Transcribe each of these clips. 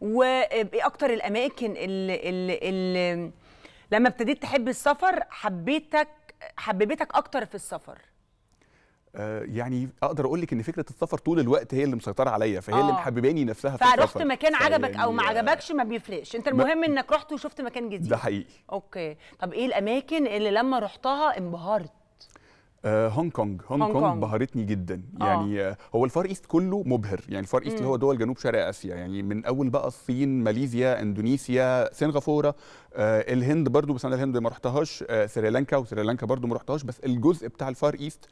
وايه اكتر الاماكن اللي, اللي, اللي لما ابتديت تحب السفر حبيتك حببتك اكتر في السفر آه، يعني اقدر اقول لك ان فكره السفر طول الوقت هي اللي مسيطره عليا فهي آه. اللي محبباني نفسها في السفر فرحت مكان عجبك او ما عجبكش ما بيفرقش انت المهم انك رحت وشفت مكان جديد ده حقيقي اوكي طب ايه الاماكن اللي لما رحتها انبهرت آه هونج كونج هونج, كونج, بهرتني جدا آه. يعني آه هو الفار ايست كله مبهر يعني الفار ايست اللي هو دول جنوب شرق اسيا يعني من اول بقى الصين ماليزيا اندونيسيا سنغافوره آه الهند برضو بس انا الهند ما رحتهاش آه سريلانكا وسريلانكا برضو ما رحتهاش بس الجزء بتاع الفار ايست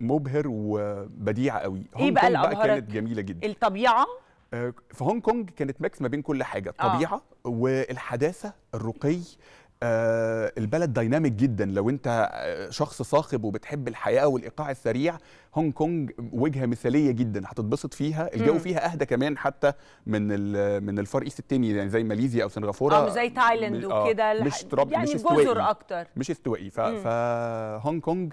مبهر وبديع قوي هونج إيه بقى كونج بقى كانت جميله جدا الطبيعه آه، في هونج كونج كانت ماكس ما بين كل حاجه الطبيعه آه. والحداثه الرقي آه، البلد دايناميك جدا لو انت آه، شخص صاخب وبتحب الحياه والايقاع السريع هونج كونج وجهه مثاليه جدا هتتبسط فيها الجو فيها اهدى كمان حتى من من الفار ايست التاني يعني زي ماليزيا او سنغافوره او آه، زي تايلاند آه وكده مش تراب يعني مش جزر اكتر مش استوائي فهونج كونج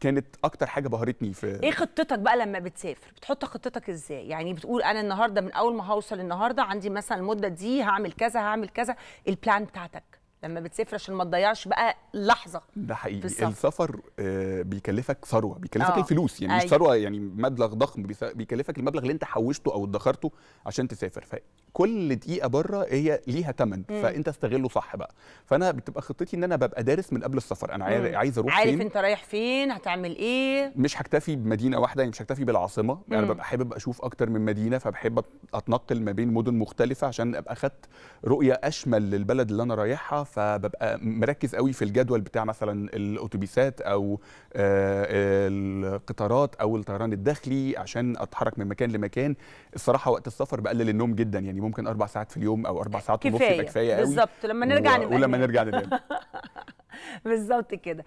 كانت اكتر حاجه بهرتني في ايه خطتك بقى لما بتسافر بتحط خطتك ازاي يعني بتقول انا النهارده من اول ما هوصل النهارده عندي مثلا المده دي هعمل كذا هعمل كذا البلان بتاعتك لما بتسافر عشان ما تضيعش بقى لحظه ده حقيقي السفر, السفر آه، بيكلفك ثروه بيكلفك أوه. الفلوس يعني أيوة. مش ثروه يعني مبلغ ضخم بيكلفك المبلغ اللي انت حوشته او ادخرته عشان تسافر كل دقيقه بره هي ليها ثمن فانت استغله صح بقى فانا بتبقى خطتي ان انا ببقى دارس من قبل السفر انا عايز عايز اروح عارف فين انت رايح فين هتعمل ايه مش هكتفي بمدينه واحده يعني مش هكتفي بالعاصمه مم. يعني انا ببقى حابب اشوف اكتر من مدينه فبحب اتنقل ما بين مدن مختلفه عشان ابقى خدت رؤيه اشمل للبلد اللي انا رايحها فببقى مركز قوي في الجدول بتاع مثلا الاتوبيسات او آه، القطارات او الطيران الداخلي عشان اتحرك من مكان لمكان الصراحه وقت السفر بقلل النوم جدا يعني ممكن اربع ساعات في اليوم او اربع ساعات ونص يبقى كفايه قوي بالظبط لما نرجع و... ولما نرجع ننام بالظبط كده